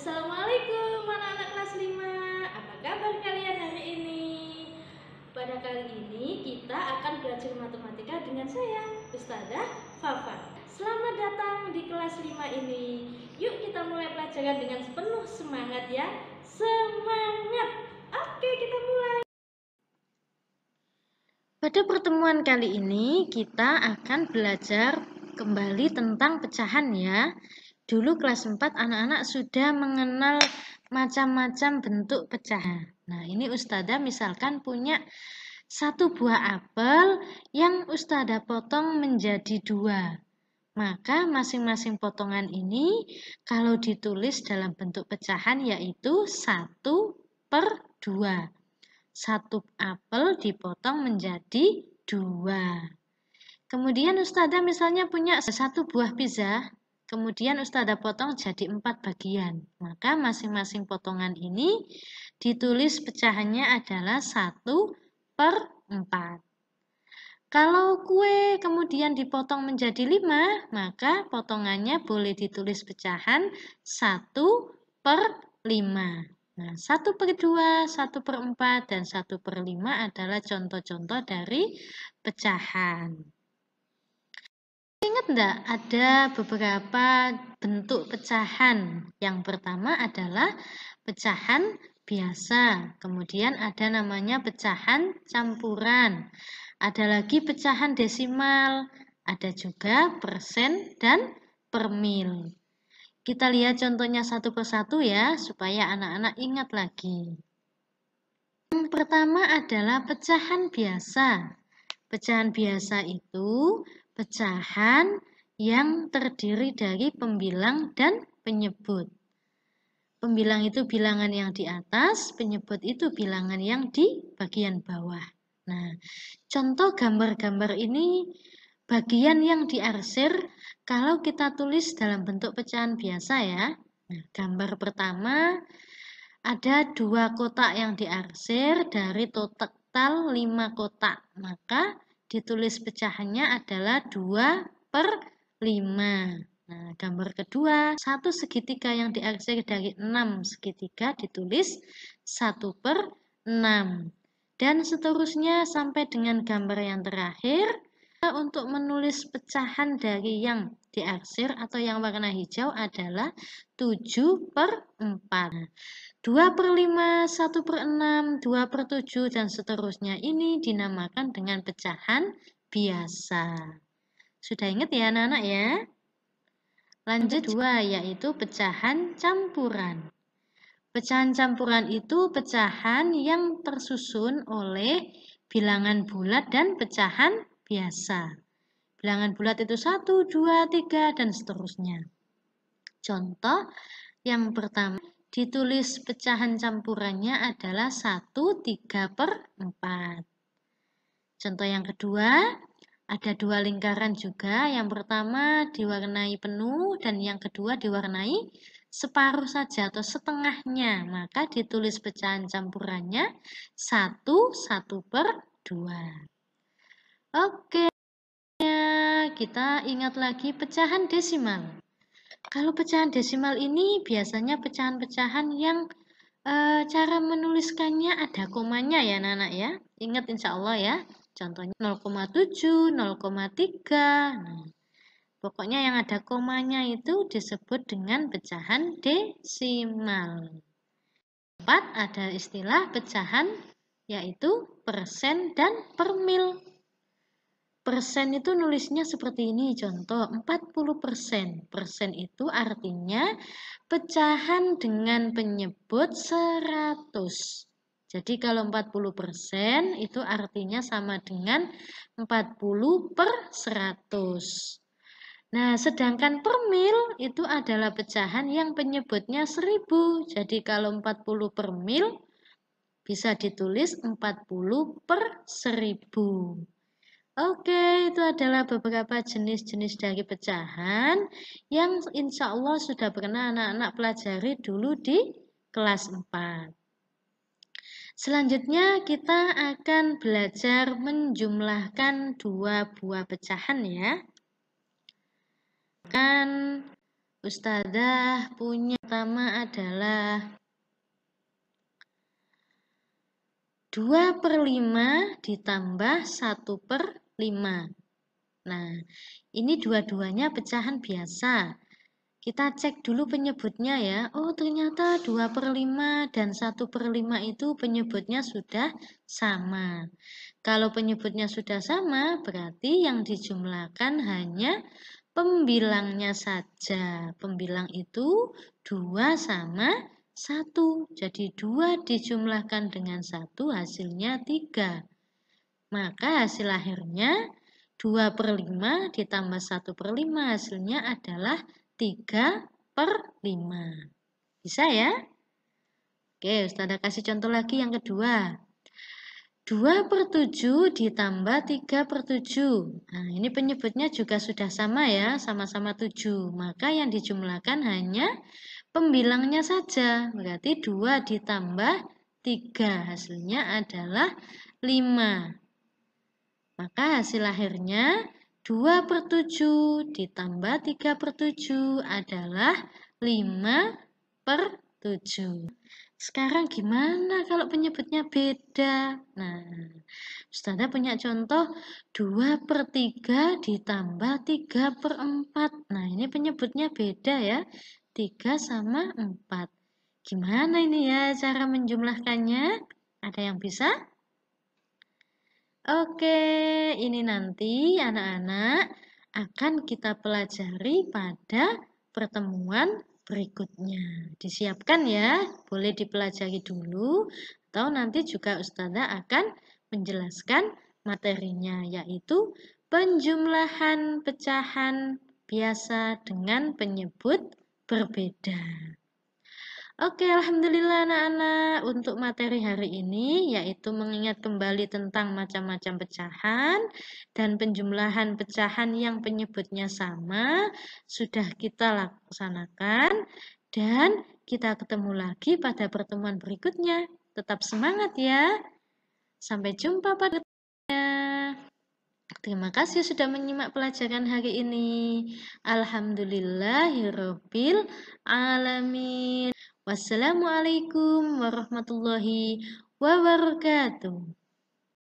Assalamualaikum anak-anak kelas 5 Apa kabar kalian hari ini? Pada kali ini kita akan belajar matematika dengan saya, Ustazah Fafa Selamat datang di kelas 5 ini Yuk kita mulai pelajaran dengan penuh semangat ya Semangat! Oke kita mulai pada pertemuan kali ini kita akan belajar kembali tentang pecahan ya. Dulu kelas 4 anak-anak sudah mengenal macam-macam bentuk pecahan. Nah, ini Ustada misalkan punya satu buah apel yang Ustada potong menjadi dua. Maka masing-masing potongan ini kalau ditulis dalam bentuk pecahan yaitu 1 per 2. Satu apel dipotong menjadi dua. Kemudian Ustada misalnya punya satu buah pizza. Kemudian Ustazah potong jadi empat bagian. Maka masing-masing potongan ini ditulis pecahannya adalah 1 per 4. Kalau kue kemudian dipotong menjadi 5, maka potongannya boleh ditulis pecahan 1 per 5. Nah, 1 per 2, 1 per 4, dan 1 per 5 adalah contoh-contoh dari pecahan. Ingat nggak ada beberapa bentuk pecahan? Yang pertama adalah pecahan biasa, kemudian ada namanya pecahan campuran, ada lagi pecahan desimal, ada juga persen dan permil. Kita lihat contohnya satu persatu ya, supaya anak-anak ingat lagi. Yang pertama adalah pecahan biasa. Pecahan biasa itu pecahan yang terdiri dari pembilang dan penyebut. Pembilang itu bilangan yang di atas, penyebut itu bilangan yang di bagian bawah. Nah, contoh gambar-gambar ini bagian yang diarsir kalau kita tulis dalam bentuk pecahan biasa ya. Nah, gambar pertama ada dua kotak yang diarsir dari total, total 5 kotak. Maka ditulis pecahannya adalah 2 per 5. Nah, gambar kedua, satu segitiga yang diakses dari 6 segitiga ditulis 1 per 6. Dan seterusnya sampai dengan gambar yang terakhir. Untuk menulis pecahan dari yang diaksir atau yang warna hijau adalah 7 per 4. 2 per 5, 1 per 6, 2 per 7, dan seterusnya ini dinamakan dengan pecahan biasa. Sudah ingat ya anak-anak ya? Lanjut 2 yaitu pecahan campuran. Pecahan campuran itu pecahan yang tersusun oleh bilangan bulat dan pecahan biasa bilangan bulat itu 1, 2, 3, dan seterusnya. Contoh yang pertama, ditulis pecahan campurannya adalah 1, 3 per 4. Contoh yang kedua, ada dua lingkaran juga. Yang pertama diwarnai penuh dan yang kedua diwarnai separuh saja atau setengahnya. Maka ditulis pecahan campurannya 1, 1 per 2. Oke kita ingat lagi pecahan desimal. Kalau pecahan desimal ini biasanya pecahan-pecahan yang e, cara menuliskannya ada komanya ya anak-anak ya. Ingat insya Allah ya. Contohnya 0,7, 0,3. Nah, pokoknya yang ada komanya itu disebut dengan pecahan desimal. Empat, ada istilah pecahan yaitu persen dan permil. Persen itu nulisnya seperti ini, contoh 40 persen. Persen itu artinya pecahan dengan penyebut 100. Jadi kalau 40 persen itu artinya sama dengan 40 per 100. Nah, sedangkan per mil itu adalah pecahan yang penyebutnya 1000. Jadi kalau 40 per mil bisa ditulis 40 per 1000. Oke, itu adalah beberapa jenis-jenis dari pecahan yang insya Allah sudah pernah anak-anak pelajari dulu di kelas 4. Selanjutnya kita akan belajar menjumlahkan dua buah pecahan ya. Kan Ustadzah punya pertama adalah 2 per 5 ditambah 1 per 5. Nah, ini dua-duanya pecahan biasa. Kita cek dulu penyebutnya ya. Oh, ternyata 2 per 5 dan 1 per 5 itu penyebutnya sudah sama. Kalau penyebutnya sudah sama, berarti yang dijumlahkan hanya pembilangnya saja. Pembilang itu 2 sama 1. Jadi 2 dijumlahkan dengan 1 hasilnya 3. Maka hasil akhirnya 2 per 5 ditambah 1 per 5 hasilnya adalah 3 per 5. Bisa ya? Oke, Ustazah kasih contoh lagi yang kedua. 2 per 7 ditambah 3 per 7. Nah, ini penyebutnya juga sudah sama ya, sama-sama 7. Maka yang dijumlahkan hanya Pembilangnya saja, berarti 2 ditambah 3. Hasilnya adalah 5. Maka hasil akhirnya 2 per 7 ditambah 3 per 7 adalah 5 per 7. Sekarang gimana kalau penyebutnya beda? Nah, Ustazah punya contoh 2 per 3 ditambah 3 per 4. Nah, ini penyebutnya beda ya. 3 sama 4. Gimana ini ya cara menjumlahkannya? Ada yang bisa? Oke, ini nanti anak-anak akan kita pelajari pada pertemuan berikutnya. Disiapkan ya, boleh dipelajari dulu atau nanti juga Ustazah akan menjelaskan materinya yaitu penjumlahan pecahan biasa dengan penyebut berbeda. Oke, alhamdulillah anak-anak. Untuk materi hari ini yaitu mengingat kembali tentang macam-macam pecahan dan penjumlahan pecahan yang penyebutnya sama sudah kita laksanakan dan kita ketemu lagi pada pertemuan berikutnya. Tetap semangat ya. Sampai jumpa pada Terima kasih sudah menyimak pelajaran hari ini. Alhamdulillahirabbil alamin. Wassalamualaikum warahmatullahi wabarakatuh.